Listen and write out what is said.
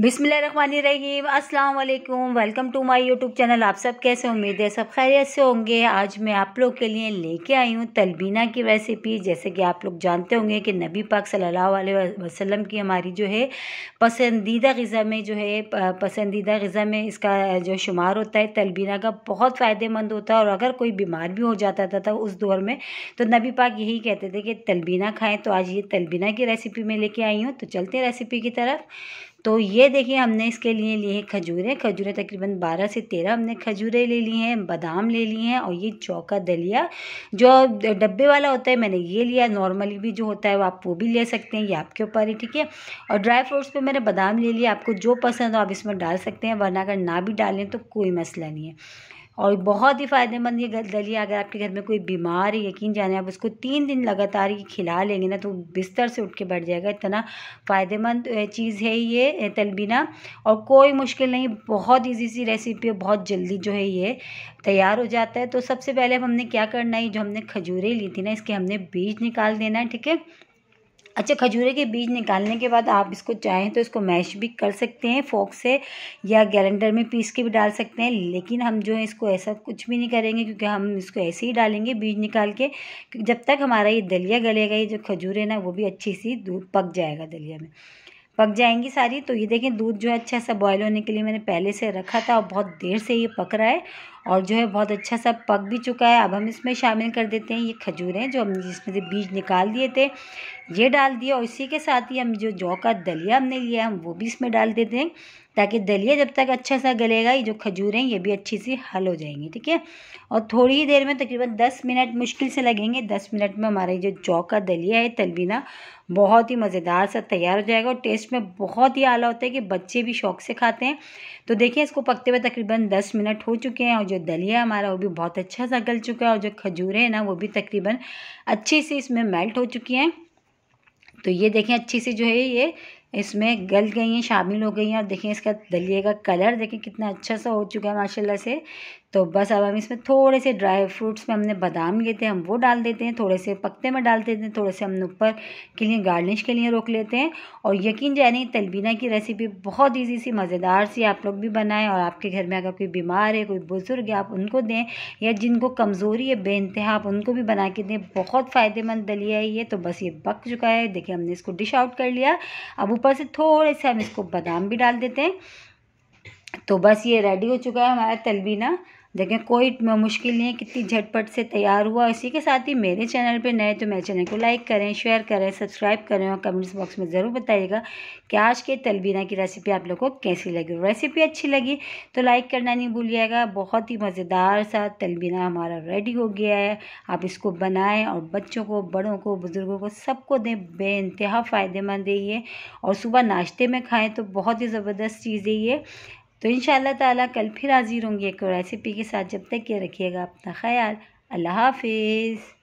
बिसमीम अस्सलाम वालेकुम welcome to my YouTube channel आप सब कैसे उम्मीद है सब खैरियत से होंगे आज मैं आप लोग के लिए लेके आई हूँ तलबीना की रेसिपी जैसे कि आप लोग जानते होंगे कि नबी पाक सल्लल्लाहु अलैहि वसल्लम की हमारी जो है पसंदीदा गज़ा में जो है पसंदीदा गज़ा में इसका जो शुमार होता है तलबीना का बहुत फ़ायदेमंद होता है और अगर कोई बीमार भी हो जाता था, था उस दौर में तो नबी पाक यही कहते थे कि तलबीना खाएँ तो आज ये तलबीना की रेसिपी में लेके आई हूँ तो चलते हैं रेसिपी की तरफ तो ये देखिए हमने इसके लिए लिए हैं खजूरें खजूरें तकरीबन बारह से तेरह हमने खजूरें ले ली हैं बादाम ले लिए हैं और ये चौका दलिया जो डब्बे वाला होता है मैंने ये लिया नॉर्मली भी जो होता है वो आप वो भी ले सकते हैं ये आपके ऊपर है ठीक है और ड्राई फ्रूट्स पे मैंने बादाम ले लिया आपको जो पसंद हो आप इसमें डाल सकते हैं वरना अगर ना भी डालें तो कोई मसला नहीं है और बहुत ही फ़ायदेमंद ये दलिया अगर आपके घर में कोई बीमार है यकीन जाने आप उसको तीन दिन लगातार ये खिला लेंगे ना तो बिस्तर से उठ के बैठ जाएगा इतना फ़ायदेमंद चीज़ है ये तलबीना और कोई मुश्किल नहीं बहुत ईजी सी रेसिपी है बहुत जल्दी जो है ये तैयार हो जाता है तो सबसे पहले हमने क्या करना है जो हमने खजूरें ली थी ना इसके हमने बीज निकाल देना है ठीक है अच्छा खजूरे के बीज निकालने के बाद आप इसको चाहें तो इसको मैश भी कर सकते हैं फोक से या गैलेंडर में पीस के भी डाल सकते हैं लेकिन हम जो है इसको ऐसा कुछ भी नहीं करेंगे क्योंकि हम इसको ऐसे ही डालेंगे बीज निकाल के जब तक हमारा ये दलिया गलेगा ये जो खजूर है ना वो भी अच्छी सी दूध पक जाएगा दलिया में पक जाएंगी सारी तो ये देखें दूध जो है अच्छा सा बॉयल होने के लिए मैंने पहले से रखा था और बहुत देर से ये पक रहा है और जो है बहुत अच्छा सा पक भी चुका है अब हम इसमें शामिल कर देते हैं ये खजूर हैं जो हमने जिसमें से बीज निकाल दिए थे ये डाल दिया और इसी के साथ ही हम जो जौ का दलिया हमने लिया है हम वो भी इसमें डाल देते हैं ताकि दलिया जब तक अच्छा सा गलेगा ये जो खजूरें ये भी अच्छी सी हल हो जाएंगी ठीक है और थोड़ी ही देर में तकरीबन दस मिनट मुश्किल से लगेंगे दस मिनट में हमारे जो जौ का दलिया है तलबीना बहुत ही मज़ेदार सा तैयार हो जाएगा और टेस्ट में बहुत ही आला होता है कि बच्चे भी शौक से खाते हैं तो देखिए इसको पकते हुए तकरीबन दस मिनट हो चुके हैं और जो दलिया हमारा वो भी बहुत अच्छा सा गल चुका है और जो खजूरें हैं ना वो भी तकरीबन अच्छी सी इसमें मेल्ट हो चुकी हैं तो ये देखें अच्छी सी जो है ये इसमें गल गई हैं शामिल हो गई हैं और देखें इसका दलिए का कलर देखें कितना अच्छा सा हो चुका है माशाल्लाह से तो बस अब हम इसमें थोड़े से ड्राई फ्रूट्स में हमने बादाम लिए थे हम वो डाल देते हैं थोड़े से पत्ते में डाल देते हैं थोड़े से हम ऊपर के लिए गार्निश के लिए रोक लेते हैं और यकीन जाने तलबीना की रेसिपी बहुत ईजी सी मज़ेदार सी आप लोग भी बनाएं और आपके घर में अगर कोई बीमार है कोई बुज़ुर्ग है आप उनको दें या जिनको कमज़ोरी है बेनतहा आप उनको भी बना के दें बहुत फ़ायदेमंद दलिया है ये तो बस ये पक चुका है देखिए हमने इसको डिश आउट कर लिया अब ऊपर से थोड़े से हम इसको बादाम भी डाल देते हैं तो बस ये रेडी हो चुका है हमारा तलबीना देखें कोई मुश्किल नहीं है कितनी झटपट से तैयार हुआ इसी के साथ ही मेरे चैनल पे नए तो मेरे चैनल को लाइक करें शेयर करें सब्सक्राइब करें और कमेंट्स बॉक्स में ज़रूर बताइएगा कि आज के तलबीना की रेसिपी आप लोगों को कैसी लगी रेसिपी अच्छी लगी तो लाइक करना नहीं भूलिएगा बहुत ही मज़ेदार सा तलबीना हमारा रेडी हो गया है आप इसको बनाएँ और बच्चों को बड़ों को बुज़ुर्गों को सबको दें बे फ़ायदेमंद है ये और सुबह नाश्ते में खाएँ तो बहुत ही ज़बरदस्त चीज़ है ये तो इन ताला कल फिर हाज़िर होंगे एक रेसिपी के साथ जब तक ये रखिएगा अपना ख्याल अल्लाह हाफिज़